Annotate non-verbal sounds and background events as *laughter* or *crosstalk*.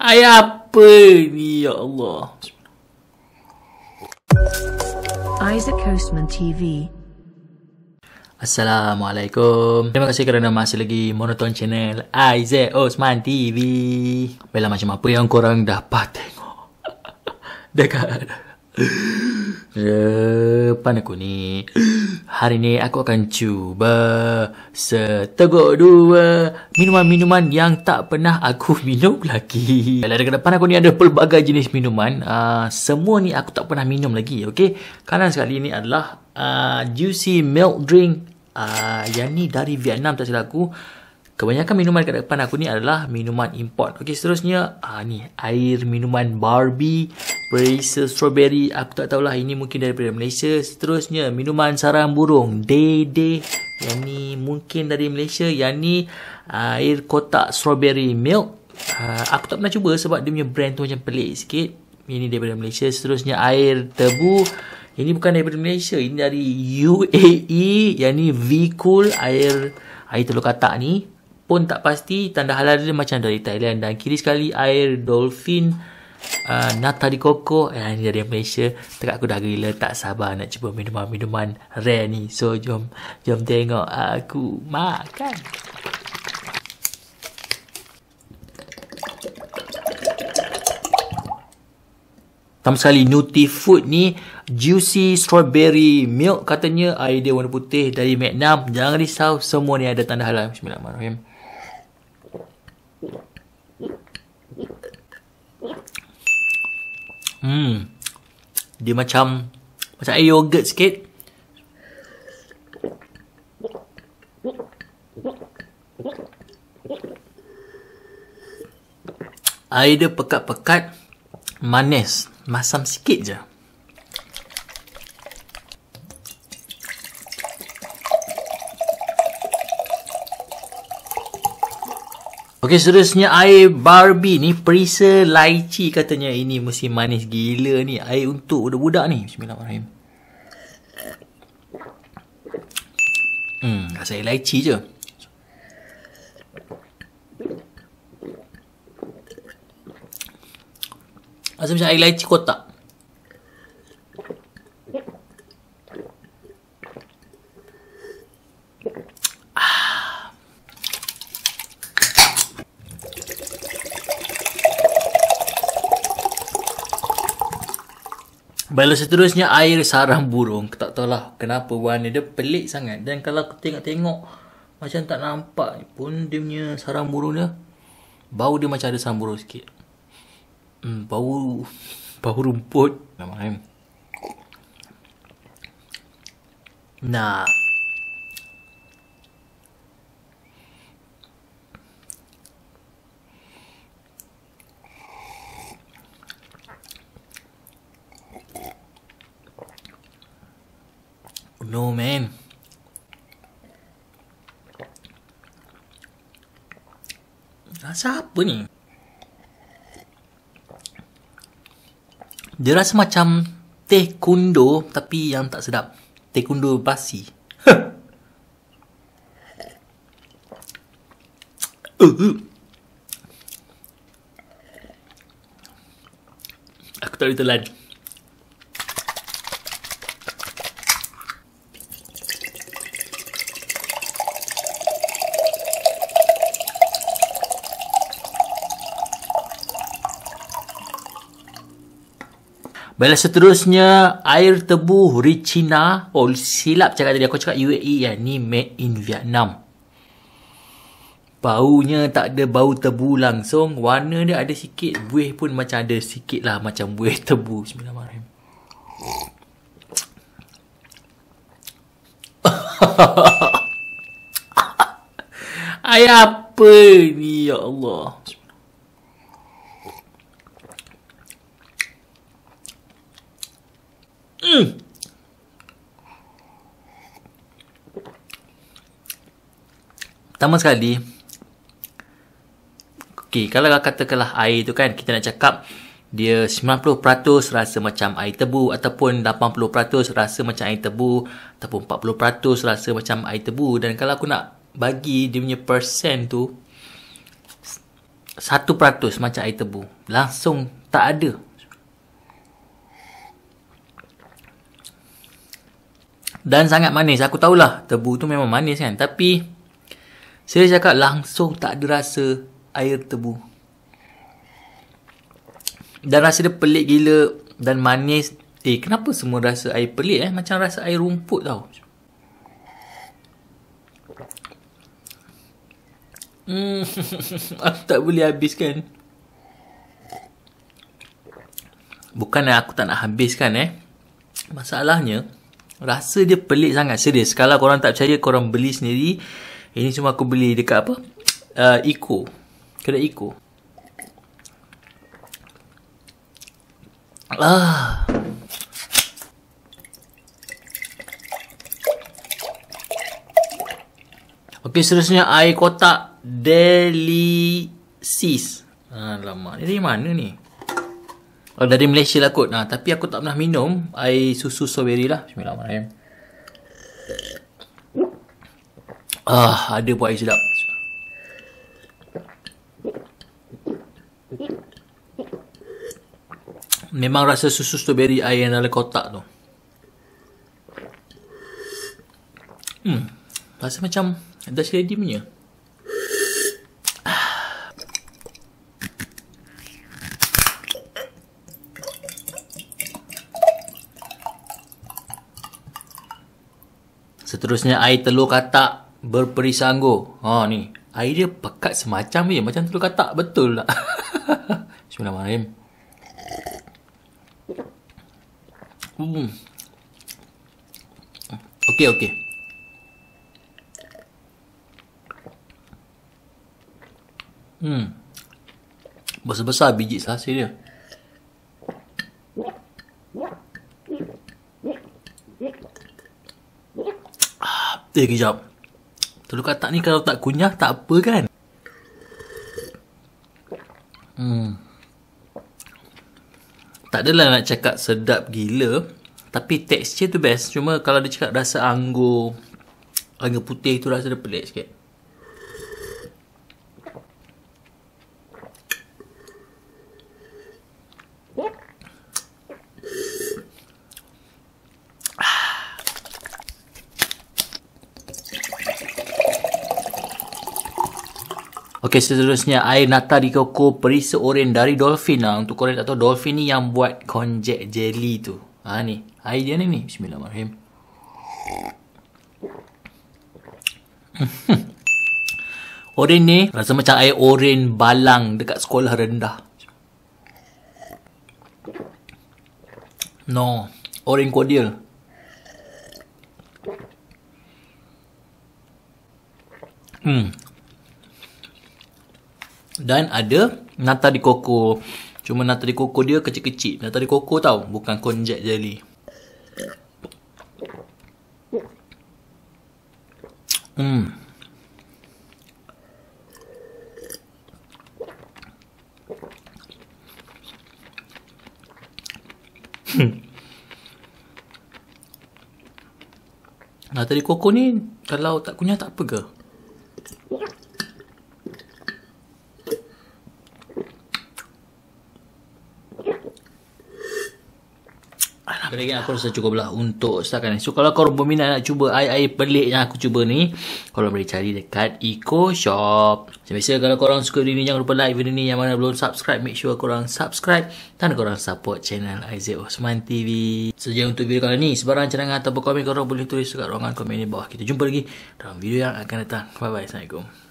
Ayah apa ni ya Allah. Isaac Osman TV. Assalamualaikum. Terima kasih kerana masih lagi monoton channel Isaac Osman TV. Bila macam apa yang korang dapat tengok *laughs* dekat Depan aku ni Hari ni aku akan cuba Seteguk dua Minuman-minuman yang tak pernah aku *laughs* minum lagi Kalau ada depan aku ni ada pelbagai jenis minuman uh, Semua ni aku tak pernah minum lagi okay? Kanan sekali ni adalah uh, Juicy Milk Drink uh, Yang ni dari Vietnam tak silap aku Kebanyakan minuman kat depan aku ni adalah minuman import. Okey, seterusnya ah ni air minuman Barbie berisa strawberry. Aku tak tahulah ini mungkin daripada Malaysia. Seterusnya minuman sarang burung Dede. Yang ni mungkin dari Malaysia. Yang ni ah, air kotak strawberry milk. Ah, aku tak pernah cuba sebab dia punya brand tu macam pelik sikit. Ini daripada Malaysia. Seterusnya air tebu. Ini bukan daripada Malaysia. Ini dari UAE. Yang ni V-Cool air air telur katak ni pun tak pasti tanda halal dia macam dari Thailand dan kiri sekali air dolphin uh, nata di koko dan eh, dari Malaysia tengok aku dah gila tak sabar nak cuba minuman-minuman rare ni so jom jom tengok aku makan Tam sekali Nuti Food ni Juicy Strawberry Milk katanya air dia warna putih dari Vietnam jangan risau semua ni ada tanda halal Bismillahirrahmanirrahim Hmm. Dia macam macam air yogurt sikit. Air dia pekat-pekat, manis, masam sikit je. Okey seterusnya air Barbie ni perisa laici katanya ini mesti manis gila ni air untuk budak-budak ni bismillahirrahmanirrahim. Hmm rasa air laici je. Rasa macam air laici kotak. Bila seterusnya air sarang burung Tak tahulah kenapa warna dia pelik sangat Dan kalau aku tengok-tengok Macam tak nampak pun dia punya sarang burung dia Bau dia macam ada sarang burung sikit hmm, Bau *laughs* Bau rumput Nama kan Nah no, man. Rasa apa ni? Dia rasa macam teh kundo tapi yang tak sedap. Teh kundo basi. *laughs* uh, uh. Aku tak boleh telan. Baiklah seterusnya air tebu China, Oh silap cakap tadi aku cakap UAE ya. Kan. Ni made in Vietnam. Baunya tak ada bau tebu langsung. Warna dia ada sikit. Buih pun macam ada sikit lah. Macam buih *laughs* tebu. Bismillahirrahmanirrahim. *laughs* Ayah apa ni ya Allah. Bismillahirrahmanirrahim. Hmm. Pertama sekali Okay, kalau katakanlah air tu kan Kita nak cakap Dia 90% rasa macam air tebu Ataupun 80% rasa macam air tebu Ataupun 40% rasa macam air tebu Dan kalau aku nak bagi dia punya persen tu 1% macam air tebu Langsung tak ada Dan sangat manis. Aku tahulah tebu tu memang manis kan. Tapi saya cakap langsung tak ada rasa air tebu. Dan rasa dia pelik gila dan manis. Eh, kenapa semua rasa air pelik eh? Macam rasa air rumput tau. Hmm, *laughs* aku tak boleh habiskan. Bukan aku tak nak habiskan eh. Masalahnya, Rasa dia pelik sangat Serius Kalau korang tak percaya Korang beli sendiri Ini semua aku beli Dekat apa *tsk* uh, Eco Kedai Eco Ah. Okey, seterusnya air kotak Delicis. Alamak, ini mana ni? Oh, dari Malaysia lah kot. Nah, tapi aku tak pernah minum air susu strawberry lah. Bismillahirrahmanirrahim. Ah, ada buat air sedap. Memang rasa susu strawberry air yang dalam kotak tu. Hmm. Rasa macam dah ready punya. Seterusnya air telur katak berperisanggo. Ha ni. Air dia pekat semacam ni, Macam telur katak. Betul lah. *laughs* Bismillahirrahmanirrahim. Hmm. Okey, okey. Hmm. Besar-besar biji selasih dia. Eh, kejap. Telur katak ni kalau tak kunyah, tak apa kan? Hmm. Tak adalah nak cakap sedap gila. Tapi tekstur tu best. Cuma kalau dia cakap rasa anggur, anggur putih tu rasa dia pelik sikit. Yeah. Okey, seterusnya air nata di koko perisa oren dari dolphin lah. Untuk korang tak tahu, dolphin ni yang buat konjek jelly tu. Ha ni, air dia ni ni. Bismillahirrahmanirrahim. Hmm. oren ni rasa macam air oren balang dekat sekolah rendah. No, oren cordial. Hmm, dan ada nata di koko. Cuma nata di koko dia kecil-kecil. Nata di koko tau, bukan konjek jelly. Hmm. hmm. Nah tadi koko ni kalau tak kunyah tak apa ke? Lagi aku rasa cukup lah untuk setakat ni. So kalau korang berminat nak cuba air-air pelik yang aku cuba ni, kau boleh cari dekat Eco Shop. Sebisa kalau korang suka video ni jangan lupa like video ni yang mana belum subscribe, make sure korang subscribe dan korang support channel IZ Osman TV. Sejauh untuk video kali ni, sebarang cadangan atau komen korang boleh tulis dekat ruangan komen di bawah. Kita jumpa lagi dalam video yang akan datang. Bye bye. Assalamualaikum.